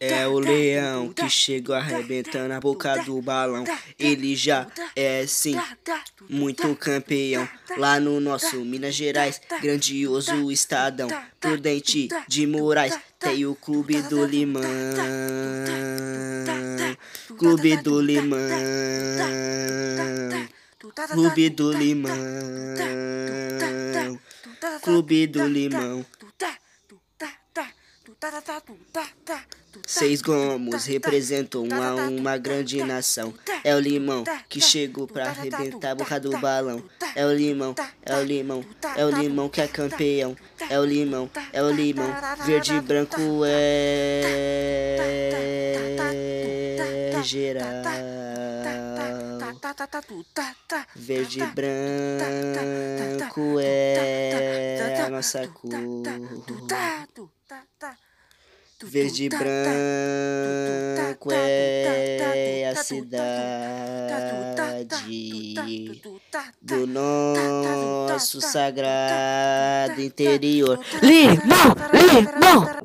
É o leão que chegou arrebentando a boca do balão. Ele já é sim muito campeão. Lá no nosso Minas Gerais, grandioso estadão. Prudente de Moraes, tem o Clube do Limão. Clube do Limão. Clube do Limão. Clube do Limão. Seis gomos tá, tá, representam uma, tá, uma grande nação. É o limão que chegou para arrebentar a boca do balão. É o limão, é o limão, é o limão que é campeão. É o limão, é o limão. Verde e branco é, é geral. Verde e branco é a nossa cor. Verde e branco é a cidade do nosso sagrado interior. Limão, limão.